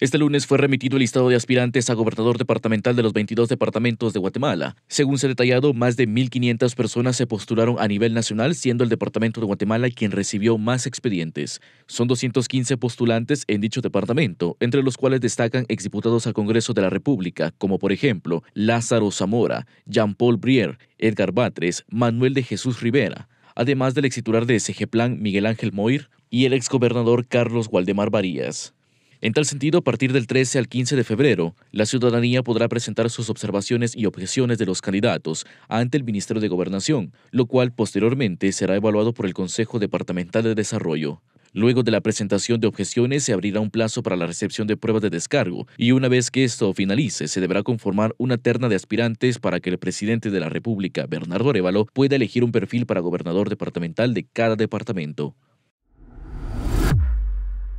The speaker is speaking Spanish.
Este lunes fue remitido el listado de aspirantes a gobernador departamental de los 22 departamentos de Guatemala. Según se ha detallado, más de 1.500 personas se postularon a nivel nacional, siendo el departamento de Guatemala quien recibió más expedientes. Son 215 postulantes en dicho departamento, entre los cuales destacan exdiputados al Congreso de la República, como por ejemplo Lázaro Zamora, Jean-Paul Brier, Edgar Batres, Manuel de Jesús Rivera, además del ex titular de SG Plan Miguel Ángel Moir y el exgobernador Carlos Waldemar Varías. En tal sentido, a partir del 13 al 15 de febrero, la ciudadanía podrá presentar sus observaciones y objeciones de los candidatos ante el Ministerio de Gobernación, lo cual posteriormente será evaluado por el Consejo Departamental de Desarrollo. Luego de la presentación de objeciones se abrirá un plazo para la recepción de pruebas de descargo y una vez que esto finalice se deberá conformar una terna de aspirantes para que el presidente de la República, Bernardo Arevalo, pueda elegir un perfil para gobernador departamental de cada departamento.